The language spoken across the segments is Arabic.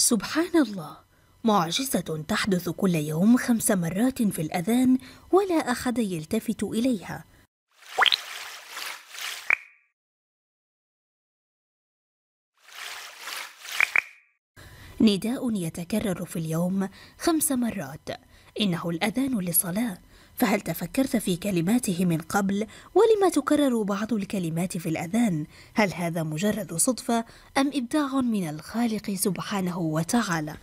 سبحان الله معجزة تحدث كل يوم خمس مرات في الأذان ولا أحد يلتفت إليها نداء يتكرر في اليوم خمس مرات إنه الأذان لصلاة فهل تفكرت في كلماته من قبل ولما تكرر بعض الكلمات في الاذان هل هذا مجرد صدفه ام ابداع من الخالق سبحانه وتعالى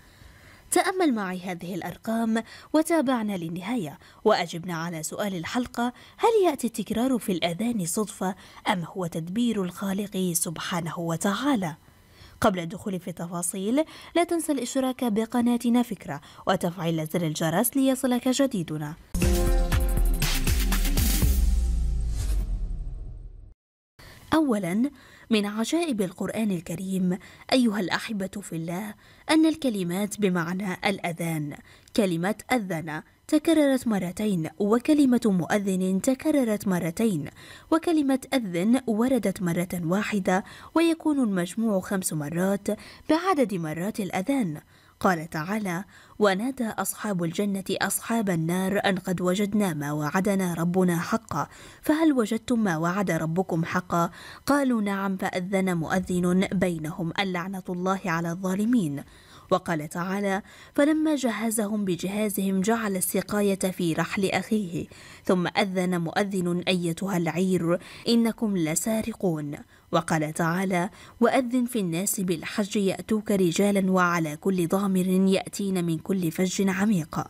تامل معي هذه الارقام وتابعنا للنهايه واجبنا على سؤال الحلقه هل ياتي التكرار في الاذان صدفه ام هو تدبير الخالق سبحانه وتعالى قبل الدخول في التفاصيل لا تنسى الاشتراك بقناتنا فكره وتفعيل زر الجرس ليصلك جديدنا أولا من عجائب القرآن الكريم أيها الأحبة في الله أن الكلمات بمعنى الأذان كلمة أذن تكررت مرتين وكلمة مؤذن تكررت مرتين وكلمة أذن وردت مرة واحدة ويكون المجموع خمس مرات بعدد مرات الأذان قال تعالى ونادى اصحاب الجنه اصحاب النار ان قد وجدنا ما وعدنا ربنا حقا فهل وجدتم ما وعد ربكم حقا قالوا نعم فاذن مؤذن بينهم اللعنه الله على الظالمين وقال تعالى فلما جهزهم بجهازهم جعل السقاية في رحل أخيه ثم أذن مؤذن أيتها العير إنكم لسارقون وقال تعالى وأذن في الناس بالحج يأتوك رجالا وعلى كل ضامر يأتين من كل فج عميق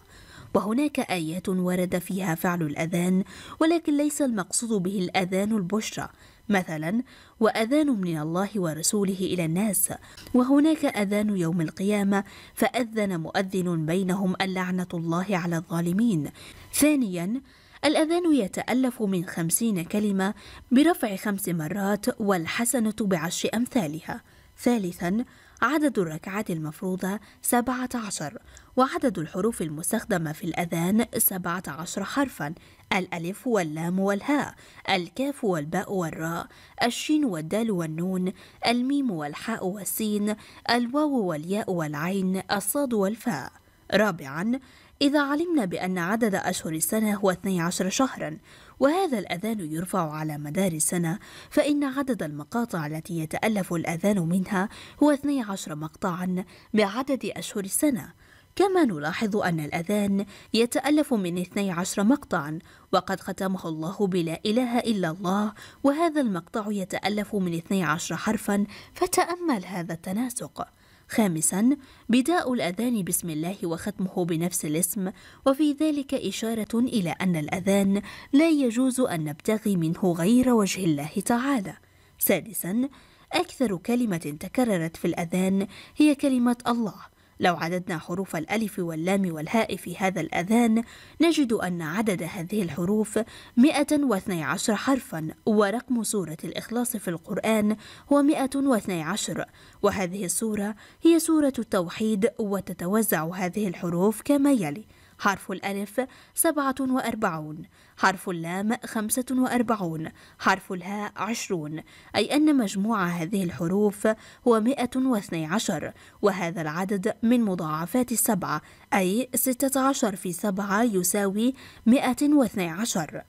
وهناك آيات ورد فيها فعل الأذان ولكن ليس المقصود به الأذان البشرى مثلا وأذان من الله ورسوله إلى الناس وهناك أذان يوم القيامة فأذن مؤذن بينهم اللعنة الله على الظالمين ثانيا الأذان يتألف من خمسين كلمة برفع خمس مرات والحسنة بعشر أمثالها ثالثا عدد الركعات المفروضة سبعة عشر وعدد الحروف المستخدمة في الأذان سبعة عشر حرفا الألف واللام والهاء الكاف والباء والراء الشين والدال والنون الميم والحاء والسين الواو والياء والعين الصاد والفاء رابعا إذا علمنا بأن عدد أشهر السنة هو 12 شهرا وهذا الأذان يرفع على مدار السنة فإن عدد المقاطع التي يتألف الأذان منها هو 12 مقطعا بعدد أشهر السنة كما نلاحظ أن الأذان يتألف من 12 مقطعا وقد ختمه الله بلا إله إلا الله وهذا المقطع يتألف من 12 حرفا فتأمل هذا التناسق خامسا بداء الأذان بسم الله وختمه بنفس الاسم وفي ذلك إشارة إلى أن الأذان لا يجوز أن نبتغي منه غير وجه الله تعالى سادسا أكثر كلمة تكررت في الأذان هي كلمة الله لو عددنا حروف الألف واللام والهاء في هذا الأذان نجد أن عدد هذه الحروف 112 حرفا ورقم سورة الإخلاص في القرآن هو 112 وهذه السورة هي سورة التوحيد وتتوزع هذه الحروف كما يلي حرف الألف سبعة وأربعون حرف اللام خمسة وأربعون حرف الهاء عشرون أي أن مجموع هذه الحروف هو مئة واثني عشر وهذا العدد من مضاعفات السبعة أي ستة عشر في سبعة يساوي مئة واثني عشر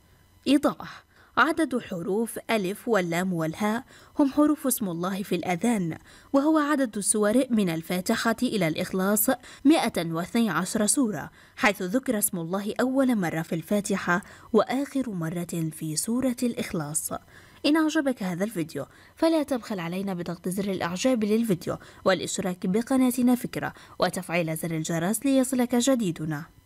إيضاح عدد حروف ألف واللام والهاء هم حروف اسم الله في الأذان وهو عدد السور من الفاتحة إلى الإخلاص 112 سورة حيث ذكر اسم الله أول مرة في الفاتحة وآخر مرة في سورة الإخلاص إن أعجبك هذا الفيديو فلا تبخل علينا بضغط زر الإعجاب للفيديو والاشتراك بقناتنا فكرة وتفعيل زر الجرس ليصلك جديدنا